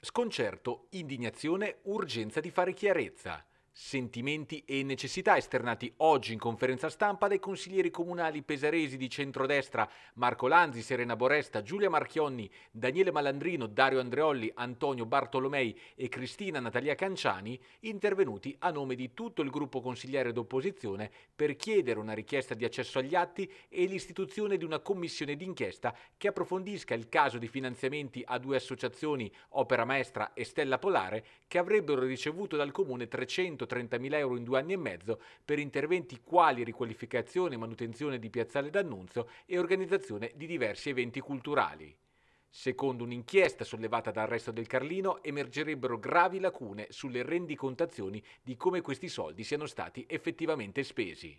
Sconcerto, indignazione, urgenza di fare chiarezza sentimenti e necessità esternati oggi in conferenza stampa dai consiglieri comunali pesaresi di centrodestra Marco Lanzi, Serena Boresta, Giulia Marchionni, Daniele Malandrino, Dario Andreolli, Antonio Bartolomei e Cristina Natalia Canciani, intervenuti a nome di tutto il gruppo consigliere d'opposizione per chiedere una richiesta di accesso agli atti e l'istituzione di una commissione d'inchiesta che approfondisca il caso di finanziamenti a due associazioni, Opera Maestra e Stella Polare, che avrebbero ricevuto dal comune 300 130.000 euro in due anni e mezzo per interventi quali riqualificazione e manutenzione di Piazzale d'Annunzio e organizzazione di diversi eventi culturali. Secondo un'inchiesta sollevata dal resto del Carlino, emergerebbero gravi lacune sulle rendicontazioni di come questi soldi siano stati effettivamente spesi.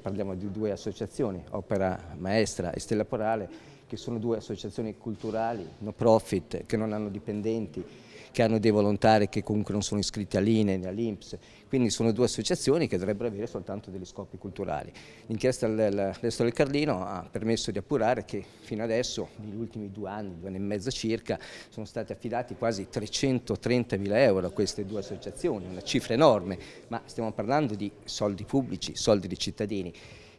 Parliamo di due associazioni, Opera Maestra e Stella Porale, che sono due associazioni culturali, no profit, che non hanno dipendenti, che hanno dei volontari che comunque non sono iscritti all'INE né all'INPS, quindi sono due associazioni che dovrebbero avere soltanto degli scopi culturali. L'inchiesta all'estero del Carlino ha permesso di appurare che fino adesso, negli ultimi due anni, due anni e mezzo circa, sono stati affidati quasi 330 mila euro a queste due associazioni, una cifra enorme, ma stiamo parlando di soldi pubblici, soldi dei cittadini.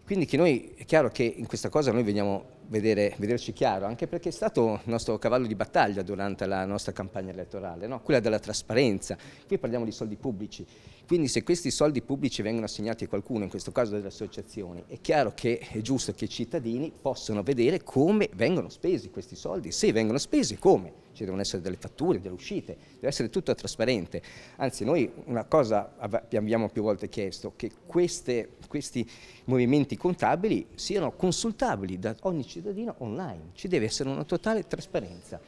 Quindi noi, è chiaro che in questa cosa noi veniamo vedere, vederci chiaro, anche perché è stato il nostro cavallo di battaglia durante la nostra campagna elettorale, no? quella della trasparenza. Qui parliamo di soldi pubblici, quindi se questi soldi pubblici vengono assegnati a qualcuno, in questo caso delle associazioni, è chiaro che è giusto che i cittadini possano vedere come vengono spesi questi soldi, se vengono spesi, come. Ci devono essere delle fatture, delle uscite, deve essere tutto trasparente. Anzi, noi una cosa abbiamo più volte chiesto, che queste, questi movimenti contabili siano consultabili da ogni cittadino cittadino online. Ci deve essere una totale trasparenza.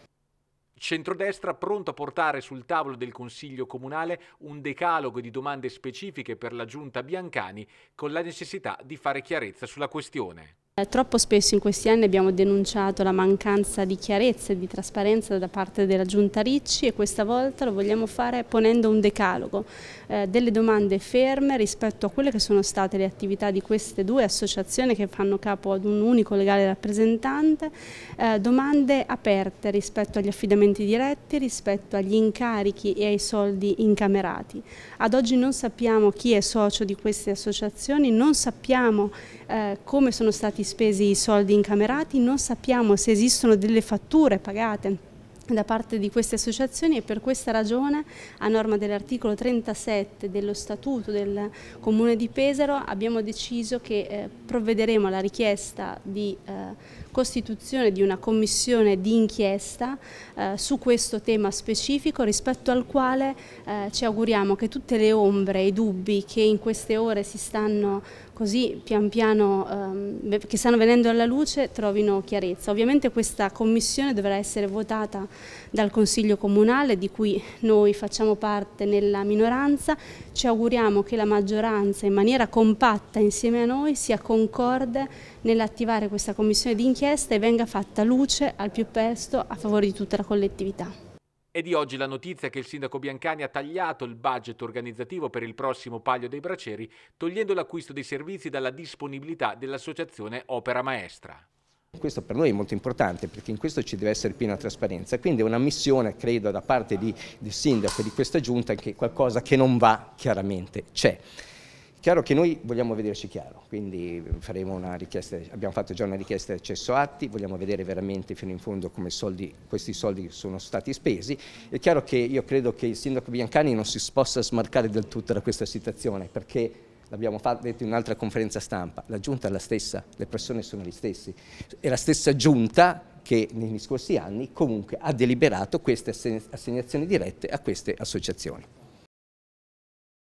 Centrodestra pronto a portare sul tavolo del Consiglio Comunale un decalogo di domande specifiche per la Giunta Biancani con la necessità di fare chiarezza sulla questione. Eh, troppo spesso in questi anni abbiamo denunciato la mancanza di chiarezza e di trasparenza da parte della Giunta Ricci e questa volta lo vogliamo fare ponendo un decalogo, eh, delle domande ferme rispetto a quelle che sono state le attività di queste due associazioni che fanno capo ad un unico legale rappresentante, eh, domande aperte rispetto agli affidamenti diretti, rispetto agli incarichi e ai soldi incamerati. Ad oggi non sappiamo chi è socio di queste associazioni, non sappiamo eh, come sono stati stati spesi i soldi incamerati, non sappiamo se esistono delle fatture pagate da parte di queste associazioni e per questa ragione a norma dell'articolo 37 dello statuto del comune di Pesaro abbiamo deciso che eh, provvederemo alla richiesta di eh, costituzione di una commissione di inchiesta eh, su questo tema specifico rispetto al quale eh, ci auguriamo che tutte le ombre e i dubbi che in queste ore si stanno così pian piano ehm, che stanno venendo alla luce trovino chiarezza. Ovviamente questa commissione dovrà essere votata dal Consiglio Comunale di cui noi facciamo parte nella minoranza, ci auguriamo che la maggioranza in maniera compatta insieme a noi sia concorde nell'attivare questa commissione d'inchiesta e venga fatta luce al più presto a favore di tutta la collettività. È di oggi la notizia che il sindaco Biancani ha tagliato il budget organizzativo per il prossimo Palio dei Braceri, togliendo l'acquisto dei servizi dalla disponibilità dell'associazione Opera Maestra. Questo per noi è molto importante perché in questo ci deve essere piena trasparenza, quindi è una missione, credo, da parte di, del sindaco e di questa giunta che qualcosa che non va chiaramente c'è. Chiaro che noi vogliamo vederci chiaro, quindi abbiamo fatto già una richiesta di accesso a atti, vogliamo vedere veramente fino in fondo come soldi, questi soldi sono stati spesi. È chiaro che io credo che il sindaco Biancani non si possa smarcare del tutto da questa situazione, perché l'abbiamo detto in un'altra conferenza stampa, la giunta è la stessa, le persone sono gli stessi, è la stessa giunta che negli scorsi anni comunque ha deliberato queste assegnazioni dirette a queste associazioni.